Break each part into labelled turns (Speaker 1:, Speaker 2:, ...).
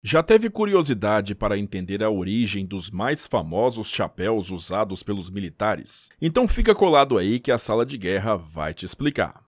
Speaker 1: Já teve curiosidade para entender a origem dos mais famosos chapéus usados pelos militares? Então fica colado aí que a sala de guerra vai te explicar.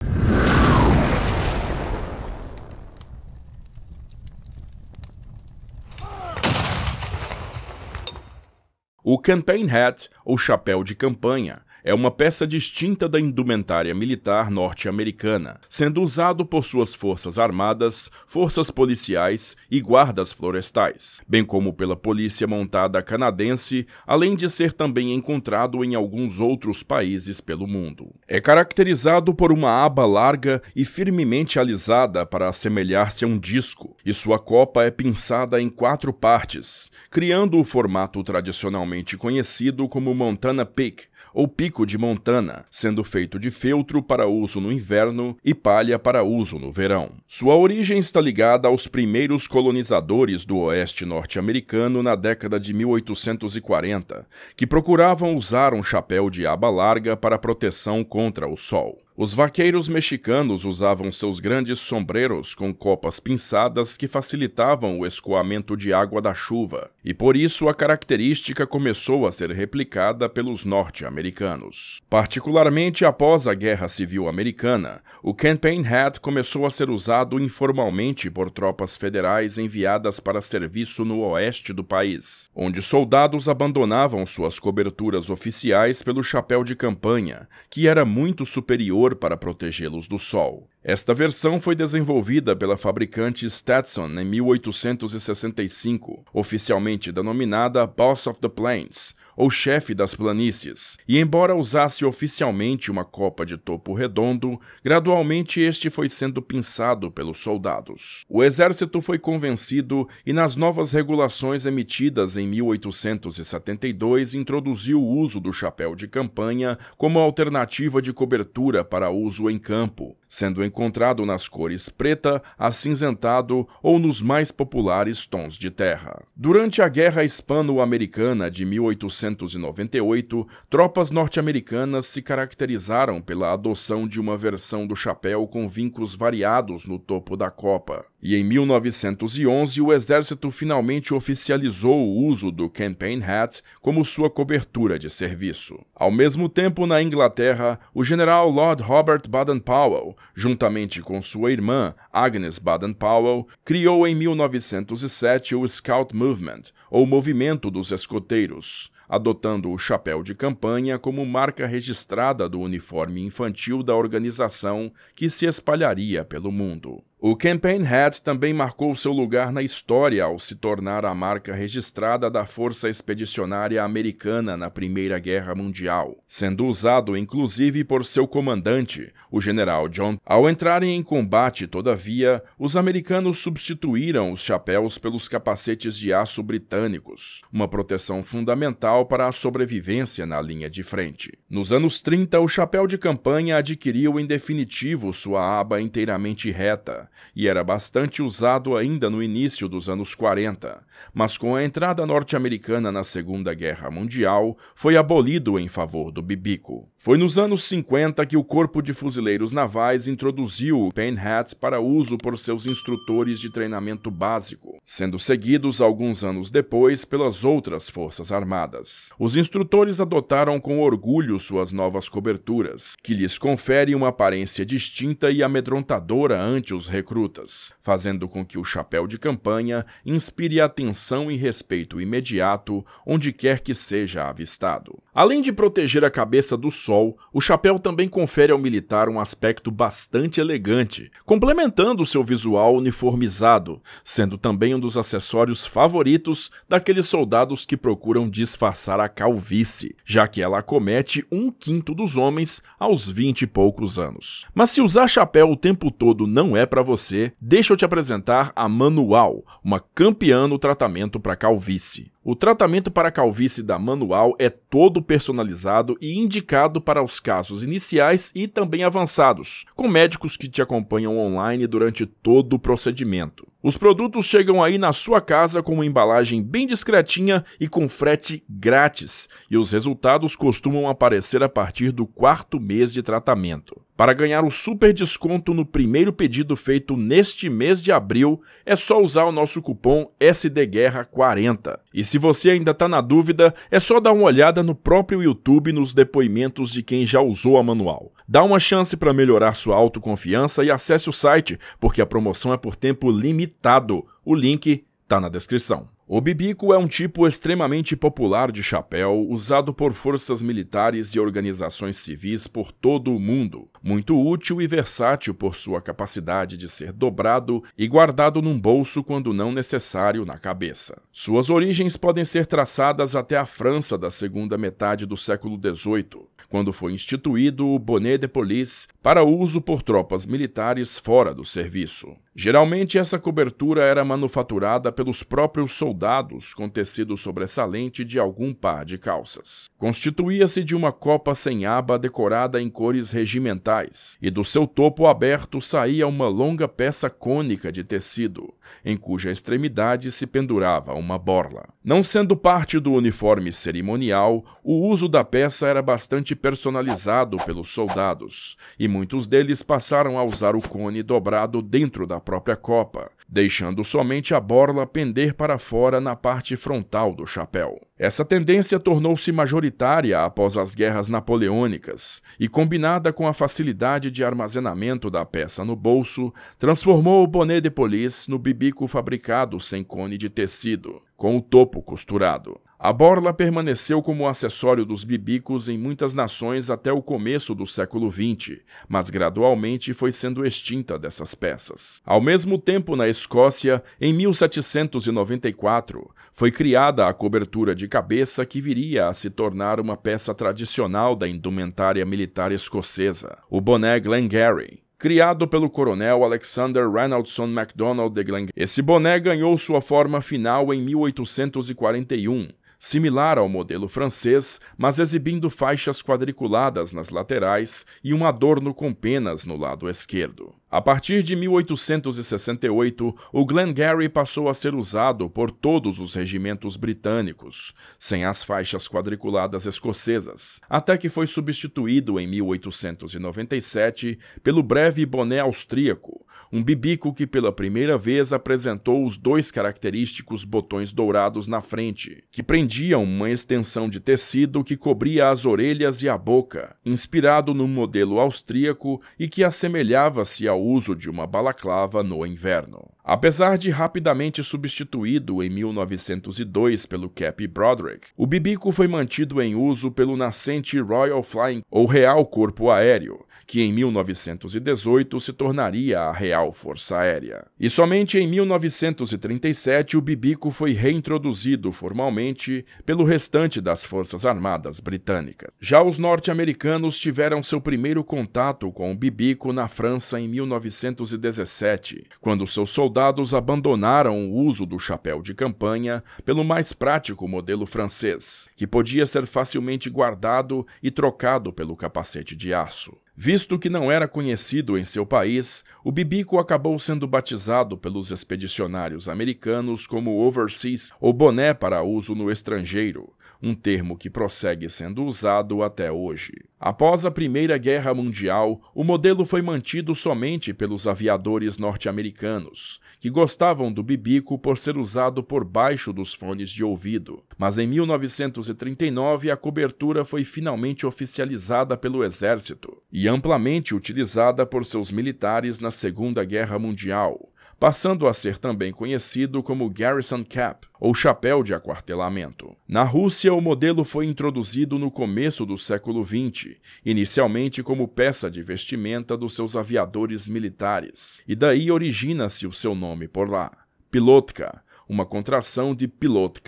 Speaker 1: O campaign hat, ou chapéu de campanha, é uma peça distinta da indumentária militar norte-americana, sendo usado por suas forças armadas, forças policiais e guardas florestais, bem como pela polícia montada canadense, além de ser também encontrado em alguns outros países pelo mundo. É caracterizado por uma aba larga e firmemente alisada para assemelhar-se a um disco, e sua copa é pinçada em quatro partes, criando o formato tradicionalmente conhecido como Montana Peak, ou pico de montana, sendo feito de feltro para uso no inverno e palha para uso no verão. Sua origem está ligada aos primeiros colonizadores do oeste norte-americano na década de 1840, que procuravam usar um chapéu de aba larga para proteção contra o sol. Os vaqueiros mexicanos usavam seus grandes sombreros com copas pinçadas que facilitavam o escoamento de água da chuva, e por isso a característica começou a ser replicada pelos norte-americanos. Particularmente após a Guerra Civil Americana, o campaign hat começou a ser usado informalmente por tropas federais enviadas para serviço no oeste do país, onde soldados abandonavam suas coberturas oficiais pelo chapéu de campanha, que era muito superior para protegê-los do sol. Esta versão foi desenvolvida pela fabricante Stetson em 1865, oficialmente denominada Boss of the Plains, ou chefe das planícies, e embora usasse oficialmente uma copa de topo redondo, gradualmente este foi sendo pinçado pelos soldados. O exército foi convencido e nas novas regulações emitidas em 1872 introduziu o uso do chapéu de campanha como alternativa de cobertura para uso em campo, sendo encontrado nas cores preta, acinzentado ou nos mais populares tons de terra. Durante a Guerra Hispano-Americana de 1872 1998, tropas norte-americanas se caracterizaram pela adoção de uma versão do chapéu com vincos variados no topo da copa. E em 1911, o exército finalmente oficializou o uso do campaign hat como sua cobertura de serviço. Ao mesmo tempo, na Inglaterra, o general Lord Robert Baden-Powell, juntamente com sua irmã Agnes Baden-Powell, criou em 1907 o Scout Movement, ou Movimento dos Escoteiros, adotando o chapéu de campanha como marca registrada do uniforme infantil da organização que se espalharia pelo mundo. O Campaign Hat também marcou seu lugar na história ao se tornar a marca registrada da Força Expedicionária Americana na Primeira Guerra Mundial, sendo usado inclusive por seu comandante, o General John. Ao entrarem em combate, todavia, os americanos substituíram os chapéus pelos capacetes de aço britânicos, uma proteção fundamental para a sobrevivência na linha de frente. Nos anos 30, o chapéu de campanha adquiriu em definitivo sua aba inteiramente reta e era bastante usado ainda no início dos anos 40, mas com a entrada norte-americana na Segunda Guerra Mundial, foi abolido em favor do bibico. Foi nos anos 50 que o Corpo de Fuzileiros Navais introduziu o Pain Hat para uso por seus instrutores de treinamento básico, sendo seguidos alguns anos depois pelas outras Forças Armadas. Os instrutores adotaram com orgulho suas novas coberturas, que lhes conferem uma aparência distinta e amedrontadora ante os recrutas, fazendo com que o chapéu de campanha inspire atenção e respeito imediato onde quer que seja avistado. Além de proteger a cabeça do sol, o chapéu também confere ao militar um aspecto bastante elegante, complementando seu visual uniformizado, sendo também um dos acessórios favoritos daqueles soldados que procuram disfarçar a calvície, já que ela acomete um quinto dos homens aos vinte e poucos anos. Mas se usar chapéu o tempo todo não é para você, deixa eu te apresentar a Manual, uma campeã no tratamento para calvície. O tratamento para a calvície da Manual é todo personalizado e indicado para os casos iniciais e também avançados, com médicos que te acompanham online durante todo o procedimento. Os produtos chegam aí na sua casa com uma embalagem bem discretinha e com frete grátis, e os resultados costumam aparecer a partir do quarto mês de tratamento. Para ganhar o super desconto no primeiro pedido feito neste mês de abril, é só usar o nosso cupom SDGuerra40. E se você ainda está na dúvida, é só dar uma olhada no próprio YouTube nos depoimentos de quem já usou a manual. Dá uma chance para melhorar sua autoconfiança e acesse o site, porque a promoção é por tempo limitado limitado. O link está na descrição. O bibico é um tipo extremamente popular de chapéu usado por forças militares e organizações civis por todo o mundo muito útil e versátil por sua capacidade de ser dobrado e guardado num bolso quando não necessário na cabeça. Suas origens podem ser traçadas até a França da segunda metade do século XVIII, quando foi instituído o bonnet de police para uso por tropas militares fora do serviço. Geralmente, essa cobertura era manufaturada pelos próprios soldados com tecido sobressalente de algum par de calças. Constituía-se de uma copa sem aba decorada em cores regimentais metais, e do seu topo aberto saía uma longa peça cônica de tecido, em cuja extremidade se pendurava uma borla. Não sendo parte do uniforme cerimonial, o uso da peça era bastante personalizado pelos soldados, e muitos deles passaram a usar o cone dobrado dentro da própria copa, deixando somente a borla pender para fora na parte frontal do chapéu. Essa tendência tornou-se majoritária após as guerras napoleônicas e, combinada com a facilidade de armazenamento da peça no bolso, transformou o boné de police no bibico fabricado sem cone de tecido, com o topo costurado. A borla permaneceu como acessório dos bibicos em muitas nações até o começo do século XX, mas gradualmente foi sendo extinta dessas peças. Ao mesmo tempo, na Escócia, em 1794, foi criada a cobertura de cabeça que viria a se tornar uma peça tradicional da indumentária militar escocesa, o boné Glengarry criado pelo coronel Alexander Reynoldson MacDonald de Glengarry. Esse boné ganhou sua forma final em 1841, similar ao modelo francês, mas exibindo faixas quadriculadas nas laterais e um adorno com penas no lado esquerdo. A partir de 1868, o Glengarry passou a ser usado por todos os regimentos britânicos, sem as faixas quadriculadas escocesas, até que foi substituído em 1897 pelo breve boné austríaco, um bibico que pela primeira vez apresentou os dois característicos botões dourados na frente, que prendiam uma extensão de tecido que cobria as orelhas e a boca, inspirado no modelo austríaco e que assemelhava-se ao uso de uma balaclava no inverno. Apesar de rapidamente substituído em 1902 pelo Cap Broderick, o bibico foi mantido em uso pelo nascente Royal Flying ou Real Corpo Aéreo, que em 1918 se tornaria a Real Força Aérea. E somente em 1937 o bibico foi reintroduzido formalmente pelo restante das Forças Armadas britânicas. Já os norte-americanos tiveram seu primeiro contato com o bibico na França em 1917, quando seus soldados soldados abandonaram o uso do chapéu de campanha pelo mais prático modelo francês, que podia ser facilmente guardado e trocado pelo capacete de aço. Visto que não era conhecido em seu país, o bibico acabou sendo batizado pelos expedicionários americanos como overseas ou boné para uso no estrangeiro, um termo que prossegue sendo usado até hoje. Após a Primeira Guerra Mundial, o modelo foi mantido somente pelos aviadores norte-americanos, que gostavam do bibico por ser usado por baixo dos fones de ouvido. Mas em 1939 a cobertura foi finalmente oficializada pelo Exército e amplamente utilizada por seus militares na Segunda Guerra Mundial passando a ser também conhecido como Garrison Cap, ou chapéu de aquartelamento. Na Rússia, o modelo foi introduzido no começo do século XX, inicialmente como peça de vestimenta dos seus aviadores militares, e daí origina-se o seu nome por lá. Pilotka, uma contração de pilotka.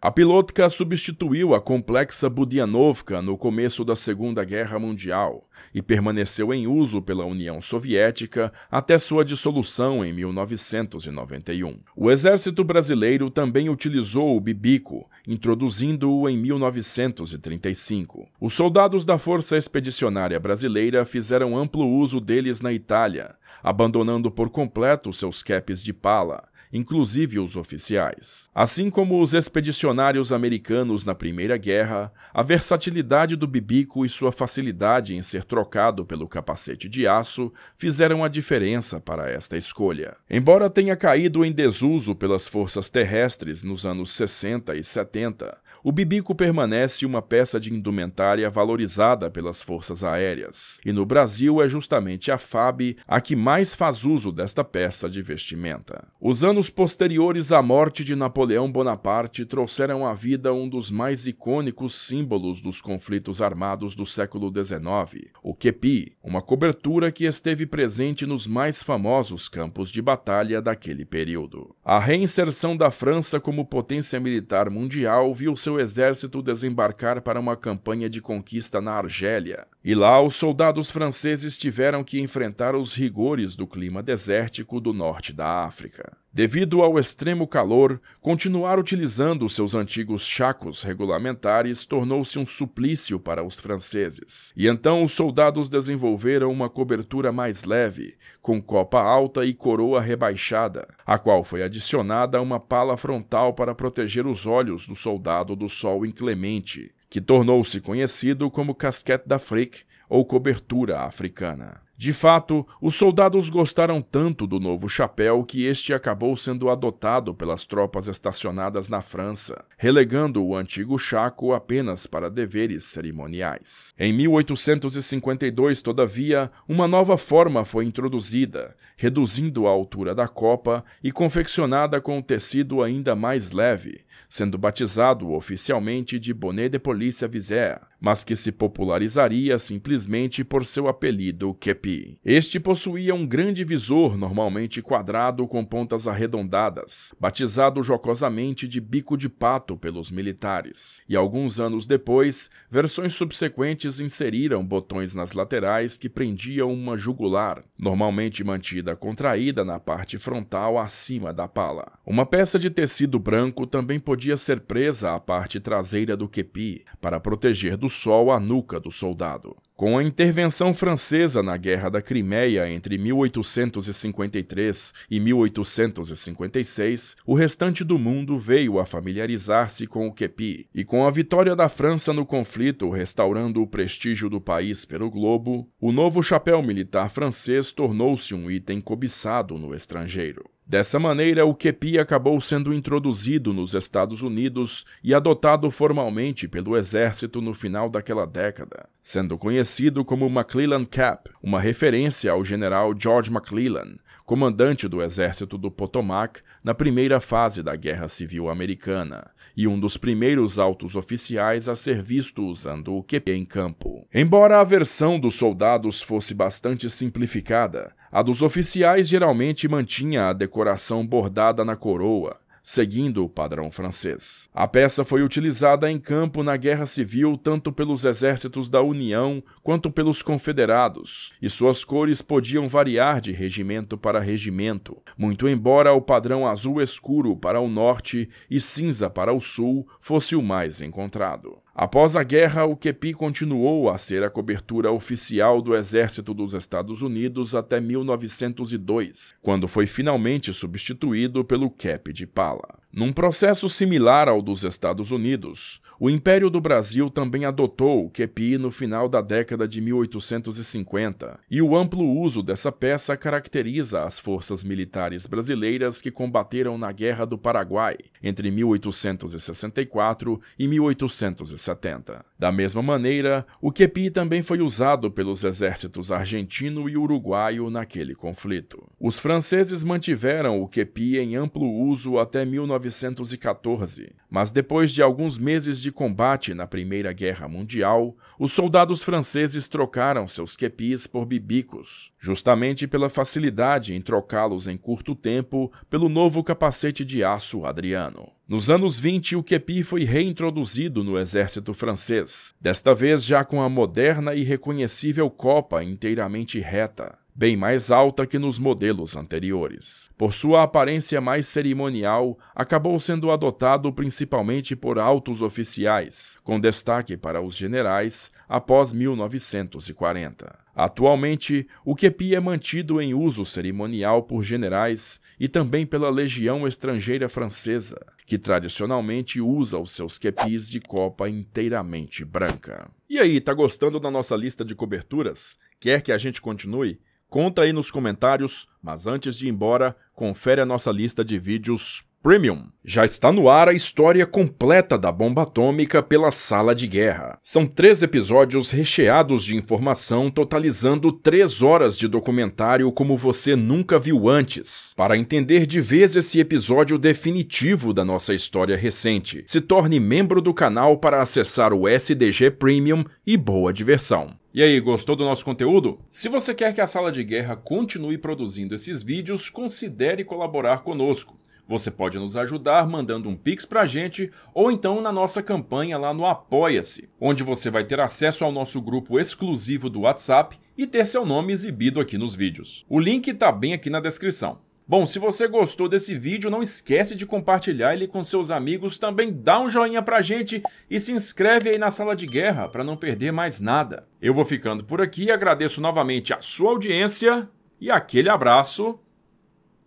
Speaker 1: A pilotka substituiu a complexa Budianovka no começo da Segunda Guerra Mundial e permaneceu em uso pela União Soviética até sua dissolução em 1991. O Exército Brasileiro também utilizou o bibico, introduzindo-o em 1935. Os soldados da Força Expedicionária Brasileira fizeram amplo uso deles na Itália, abandonando por completo seus capes de pala, inclusive os oficiais. Assim como os expedicionários americanos na Primeira Guerra, a versatilidade do bibico e sua facilidade em ser trocado pelo capacete de aço fizeram a diferença para esta escolha. Embora tenha caído em desuso pelas forças terrestres nos anos 60 e 70, o bibico permanece uma peça de indumentária valorizada pelas forças aéreas, e no Brasil é justamente a FAB a que mais faz uso desta peça de vestimenta. usando anos posteriores à morte de Napoleão Bonaparte trouxeram à vida um dos mais icônicos símbolos dos conflitos armados do século XIX, o kepi, uma cobertura que esteve presente nos mais famosos campos de batalha daquele período. A reinserção da França como potência militar mundial viu seu exército desembarcar para uma campanha de conquista na Argélia, e lá os soldados franceses tiveram que enfrentar os rigores do clima desértico do norte da África. Devido ao extremo calor, continuar utilizando seus antigos chacos regulamentares tornou-se um suplício para os franceses. E então os soldados desenvolveram uma cobertura mais leve, com copa alta e coroa rebaixada, a qual foi adicionada uma pala frontal para proteger os olhos do soldado do sol inclemente que tornou-se conhecido como casquete da Frick ou cobertura africana. De fato, os soldados gostaram tanto do novo chapéu que este acabou sendo adotado pelas tropas estacionadas na França, relegando o antigo chaco apenas para deveres cerimoniais. Em 1852, todavia, uma nova forma foi introduzida, reduzindo a altura da copa e confeccionada com um tecido ainda mais leve, sendo batizado oficialmente de bonnet de polícia visée, mas que se popularizaria simplesmente por seu apelido kepi. Este possuía um grande visor, normalmente quadrado com pontas arredondadas, batizado jocosamente de bico de pato pelos militares. E alguns anos depois, versões subsequentes inseriram botões nas laterais que prendiam uma jugular, normalmente mantida contraída na parte frontal acima da pala. Uma peça de tecido branco também podia ser presa à parte traseira do kepi, para proteger do do sol à nuca do soldado. Com a intervenção francesa na Guerra da Crimeia entre 1853 e 1856, o restante do mundo veio a familiarizar-se com o kepi, e com a vitória da França no conflito restaurando o prestígio do país pelo globo, o novo chapéu militar francês tornou-se um item cobiçado no estrangeiro. Dessa maneira, o kepi acabou sendo introduzido nos Estados Unidos e adotado formalmente pelo exército no final daquela década, sendo conhecido como McClellan Cap, uma referência ao general George McClellan, comandante do exército do Potomac na primeira fase da Guerra Civil Americana, e um dos primeiros altos oficiais a ser visto usando o kepi em campo. Embora a versão dos soldados fosse bastante simplificada, a dos oficiais geralmente mantinha a decoração coração bordada na coroa, seguindo o padrão francês. A peça foi utilizada em campo na Guerra Civil tanto pelos exércitos da União quanto pelos Confederados, e suas cores podiam variar de regimento para regimento, muito embora o padrão azul escuro para o norte e cinza para o sul fosse o mais encontrado. Após a guerra, o Kepi continuou a ser a cobertura oficial do Exército dos Estados Unidos até 1902, quando foi finalmente substituído pelo Cap de Pala. Num processo similar ao dos Estados Unidos, o Império do Brasil também adotou o kepi no final da década de 1850, e o amplo uso dessa peça caracteriza as forças militares brasileiras que combateram na Guerra do Paraguai entre 1864 e 1870. Da mesma maneira, o kepi também foi usado pelos exércitos argentino e uruguaio naquele conflito. Os franceses mantiveram o kepi em amplo uso até 19 1914. Mas depois de alguns meses de combate na Primeira Guerra Mundial, os soldados franceses trocaram seus kepis por bibicos, justamente pela facilidade em trocá-los em curto tempo pelo novo capacete de aço Adriano. Nos anos 20, o kepi foi reintroduzido no exército francês, desta vez já com a moderna e reconhecível copa inteiramente reta bem mais alta que nos modelos anteriores. Por sua aparência mais cerimonial, acabou sendo adotado principalmente por altos oficiais, com destaque para os generais após 1940. Atualmente, o kepi é mantido em uso cerimonial por generais e também pela Legião Estrangeira Francesa, que tradicionalmente usa os seus kepis de copa inteiramente branca. E aí, tá gostando da nossa lista de coberturas? Quer que a gente continue? Conta aí nos comentários, mas antes de ir embora, confere a nossa lista de vídeos Premium. Já está no ar a história completa da bomba atômica pela sala de guerra. São três episódios recheados de informação, totalizando três horas de documentário como você nunca viu antes. Para entender de vez esse episódio definitivo da nossa história recente, se torne membro do canal para acessar o SDG Premium e boa diversão! E aí, gostou do nosso conteúdo? Se você quer que a Sala de Guerra continue produzindo esses vídeos, considere colaborar conosco. Você pode nos ajudar mandando um pix pra gente ou então na nossa campanha lá no Apoia-se, onde você vai ter acesso ao nosso grupo exclusivo do WhatsApp e ter seu nome exibido aqui nos vídeos. O link tá bem aqui na descrição. Bom, se você gostou desse vídeo, não esquece de compartilhar ele com seus amigos, também dá um joinha pra gente e se inscreve aí na sala de guerra para não perder mais nada. Eu vou ficando por aqui, agradeço novamente a sua audiência e aquele abraço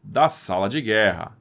Speaker 1: da sala de guerra.